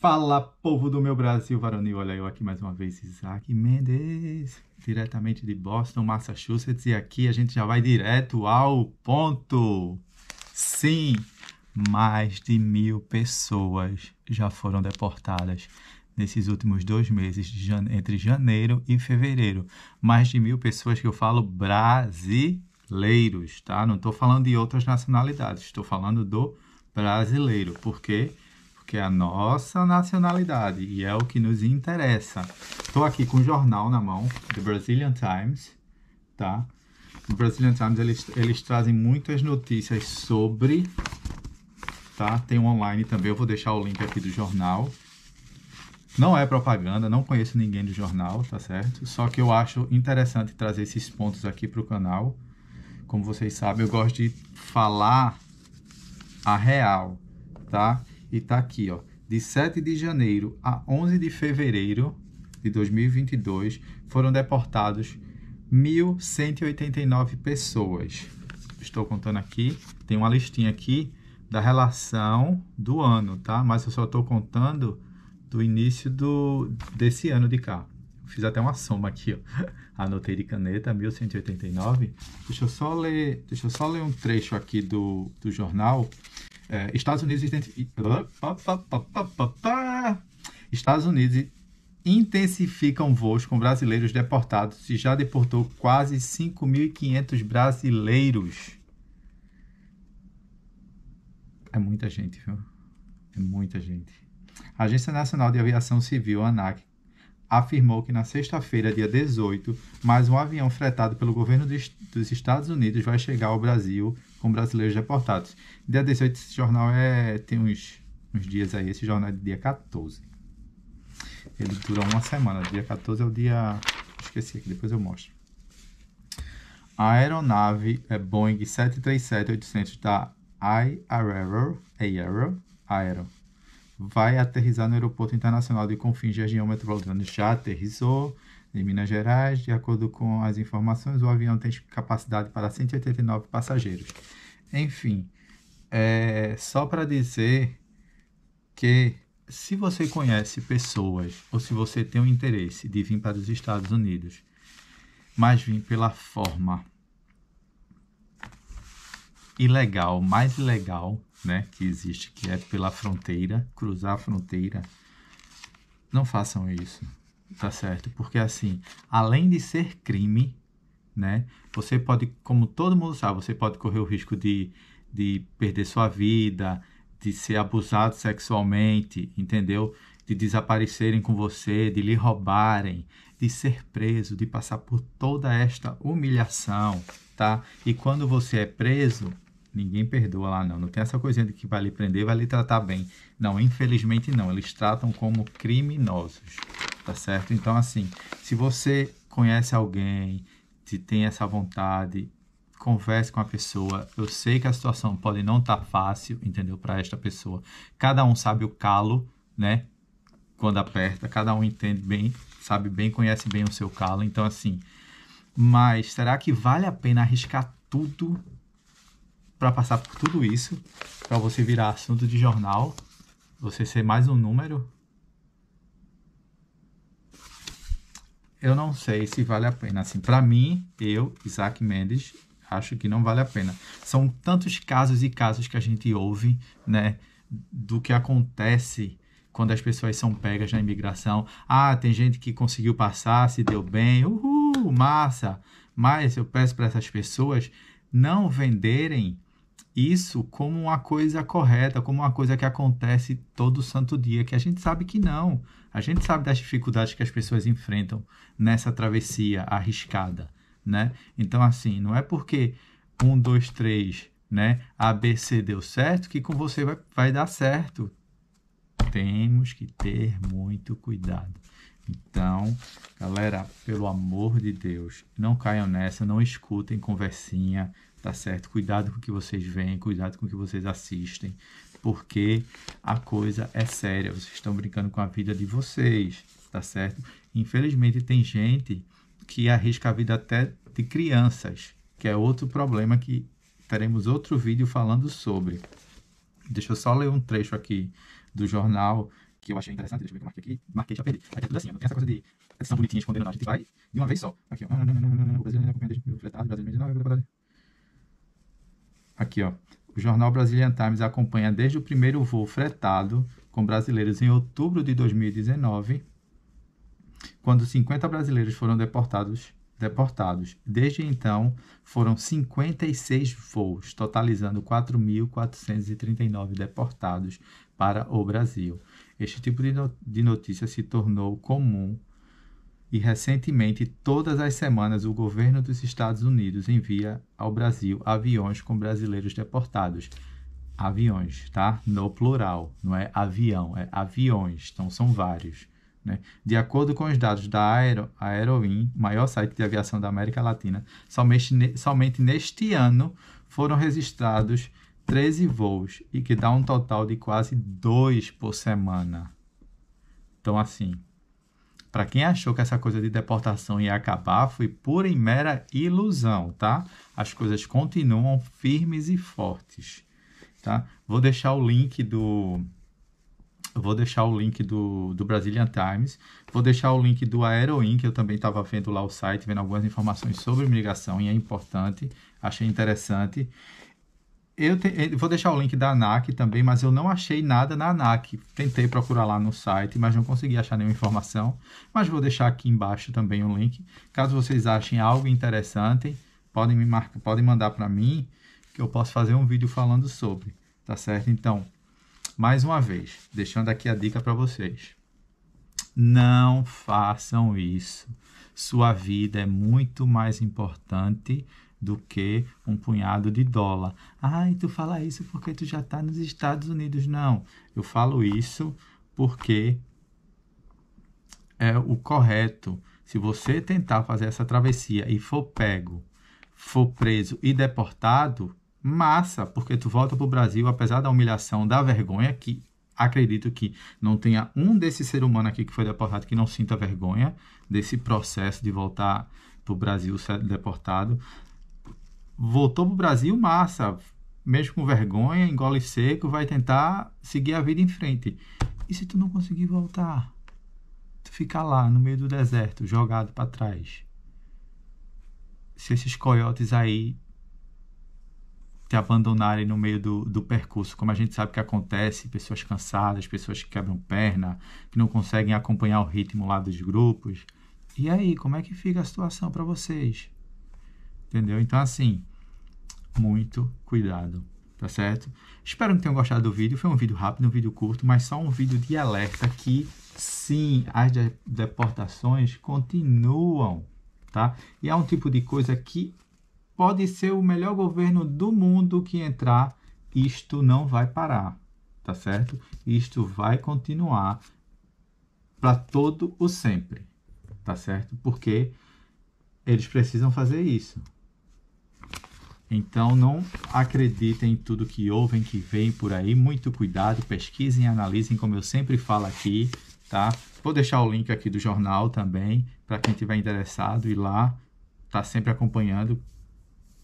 Fala, povo do meu Brasil varonil. Olha eu aqui mais uma vez, Isaac Mendes, diretamente de Boston, Massachusetts. E aqui a gente já vai direto ao ponto. Sim, mais de mil pessoas já foram deportadas nesses últimos dois meses, entre janeiro e fevereiro. Mais de mil pessoas que eu falo brasileiros, tá? Não estou falando de outras nacionalidades, estou falando do brasileiro, porque... quê? que é a nossa nacionalidade e é o que nos interessa. Estou aqui com o um jornal na mão, The Brazilian Times, tá? O Brazilian Times eles, eles trazem muitas notícias sobre, tá? Tem um online também, eu vou deixar o link aqui do jornal. Não é propaganda, não conheço ninguém do jornal, tá certo? Só que eu acho interessante trazer esses pontos aqui para o canal. Como vocês sabem, eu gosto de falar a real, tá? E tá aqui, ó, de 7 de janeiro a 11 de fevereiro de 2022 foram deportados 1.189 pessoas. Estou contando aqui, tem uma listinha aqui da relação do ano, tá? Mas eu só estou contando do início do, desse ano de cá. Fiz até uma soma aqui, ó. Anotei de caneta, 1189. Deixa eu só ler, deixa eu só ler um trecho aqui do, do jornal é, Estados Unidos identificam. Estados Unidos intensificam voos com brasileiros deportados e já deportou quase 5.500 brasileiros. É muita gente, viu? É muita gente. A Agência Nacional de Aviação Civil, ANAC, afirmou que na sexta-feira, dia 18, mais um avião fretado pelo governo dos Estados Unidos vai chegar ao Brasil com brasileiros deportados. Dia 18, esse jornal é, tem uns, uns dias aí, esse jornal é de dia 14. Ele dura uma semana, dia 14 é o dia... esqueci aqui, depois eu mostro. A aeronave é Boeing 737-800 da Aero, Aero, Aero vai aterrissar no Aeroporto Internacional de Confins de Região Metropolitana. Já aterrissou em Minas Gerais, de acordo com as informações, o avião tem capacidade para 189 passageiros. Enfim, é só para dizer que se você conhece pessoas ou se você tem o interesse de vir para os Estados Unidos, mas vir pela forma ilegal, mais ilegal, né, que existe, que é pela fronteira, cruzar a fronteira. Não façam isso, tá certo? Porque assim, além de ser crime, né, você pode, como todo mundo sabe, você pode correr o risco de, de perder sua vida, de ser abusado sexualmente, entendeu? De desaparecerem com você, de lhe roubarem, de ser preso, de passar por toda esta humilhação, tá? E quando você é preso, Ninguém perdoa lá, não. Não tem essa coisinha de que vai lhe prender, vai lhe tratar bem. Não, infelizmente não. Eles tratam como criminosos, tá certo? Então, assim, se você conhece alguém, se tem essa vontade, converse com a pessoa. Eu sei que a situação pode não estar tá fácil, entendeu? Para esta pessoa. Cada um sabe o calo, né? Quando aperta, cada um entende bem, sabe bem, conhece bem o seu calo. Então, assim, mas será que vale a pena arriscar tudo para passar por tudo isso, para você virar assunto de jornal, você ser mais um número? Eu não sei se vale a pena. Assim, para mim, eu, Isaac Mendes, acho que não vale a pena. São tantos casos e casos que a gente ouve, né, do que acontece quando as pessoas são pegas na imigração. Ah, tem gente que conseguiu passar, se deu bem, uhul, massa. Mas eu peço para essas pessoas não venderem isso como uma coisa correta, como uma coisa que acontece todo santo dia, que a gente sabe que não. A gente sabe das dificuldades que as pessoas enfrentam nessa travessia arriscada, né? Então, assim, não é porque um, dois, três, né? A, B, C deu certo que com você vai, vai dar certo. Temos que ter muito cuidado. Então, galera, pelo amor de Deus, não caiam nessa, não escutem conversinha, tá certo? Cuidado com o que vocês veem, cuidado com o que vocês assistem, porque a coisa é séria. Vocês estão brincando com a vida de vocês, tá certo? Infelizmente, tem gente que arrisca a vida até de crianças, que é outro problema que teremos outro vídeo falando sobre. Deixa eu só ler um trecho aqui do jornal que eu achei interessante, deixa eu ver é que eu marquei aqui, marquei já perdi. Aqui é tudo assim, não tem essa coisa de edição bonitinha escondendo não, a gente vai de uma vez só. Aqui, ó. O fletado, Aqui, ó. O jornal Brazilian Times acompanha desde o primeiro voo fretado com brasileiros em outubro de 2019, quando 50 brasileiros foram deportados. Deportados. Desde então, foram 56 voos, totalizando 4.439 deportados para o Brasil. Este tipo de notícia se tornou comum e recentemente, todas as semanas, o governo dos Estados Unidos envia ao Brasil aviões com brasileiros deportados. Aviões, tá? No plural, não é avião, é aviões, então são vários. Né? De acordo com os dados da Aero, Aeroin, maior site de aviação da América Latina, somente, somente neste ano foram registrados 13 voos e que dá um total de quase dois por semana. Então, assim, para quem achou que essa coisa de deportação ia acabar, foi pura e mera ilusão, tá? As coisas continuam firmes e fortes, tá? Vou deixar o link do vou deixar o link do, do Brazilian Times, vou deixar o link do Aeroin, que eu também estava vendo lá o site, vendo algumas informações sobre migração, e é importante, achei interessante. Eu te, eh, vou deixar o link da ANAC também, mas eu não achei nada na ANAC. Tentei procurar lá no site, mas não consegui achar nenhuma informação. Mas vou deixar aqui embaixo também o link. Caso vocês achem algo interessante, podem me marcar, podem mandar para mim, que eu posso fazer um vídeo falando sobre, tá certo? Então, mais uma vez, deixando aqui a dica para vocês. Não façam isso. Sua vida é muito mais importante do que um punhado de dólar. Ai, tu fala isso porque tu já está nos Estados Unidos. Não, eu falo isso porque é o correto. Se você tentar fazer essa travessia e for pego, for preso e deportado, massa, porque tu volta para o Brasil, apesar da humilhação, da vergonha, que acredito que não tenha um desse ser humano aqui que foi deportado que não sinta vergonha desse processo de voltar para o Brasil ser deportado. Voltou pro Brasil, massa. Mesmo com vergonha, engole seco, vai tentar seguir a vida em frente. E se tu não conseguir voltar? Tu ficar lá no meio do deserto, jogado para trás. Se esses coiotes aí te abandonarem no meio do, do percurso, como a gente sabe que acontece, pessoas cansadas, pessoas que quebram perna, que não conseguem acompanhar o ritmo lá dos grupos. E aí, como é que fica a situação para vocês? Entendeu? Então, assim, muito cuidado, tá certo? Espero que tenham gostado do vídeo. Foi um vídeo rápido, um vídeo curto, mas só um vídeo de alerta que, sim, as deportações continuam, tá? E é um tipo de coisa que pode ser o melhor governo do mundo que entrar, isto não vai parar, tá certo? Isto vai continuar para todo o sempre, tá certo? Porque eles precisam fazer isso. Então não acreditem em tudo que ouvem, que vem por aí. Muito cuidado, pesquisem, analisem, como eu sempre falo aqui, tá? Vou deixar o link aqui do jornal também para quem tiver interessado e lá tá sempre acompanhando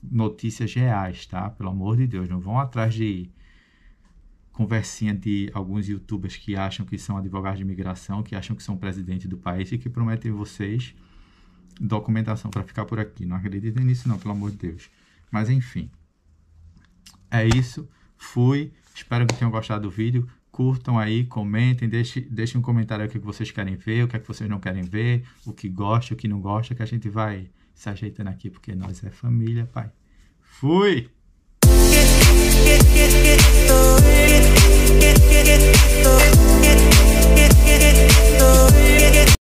notícias reais, tá? Pelo amor de Deus, não vão atrás de conversinha de alguns youtubers que acham que são advogados de imigração, que acham que são presidente do país e que prometem vocês documentação para ficar por aqui. Não acreditem nisso não, pelo amor de Deus. Mas enfim, é isso. Fui. Espero que tenham gostado do vídeo. Curtam aí, comentem, deixem, deixem um comentário o é que vocês querem ver, o que, é que vocês não querem ver, o que gosta, o que não gosta, que a gente vai se ajeitando aqui, porque nós é família, pai. Fui!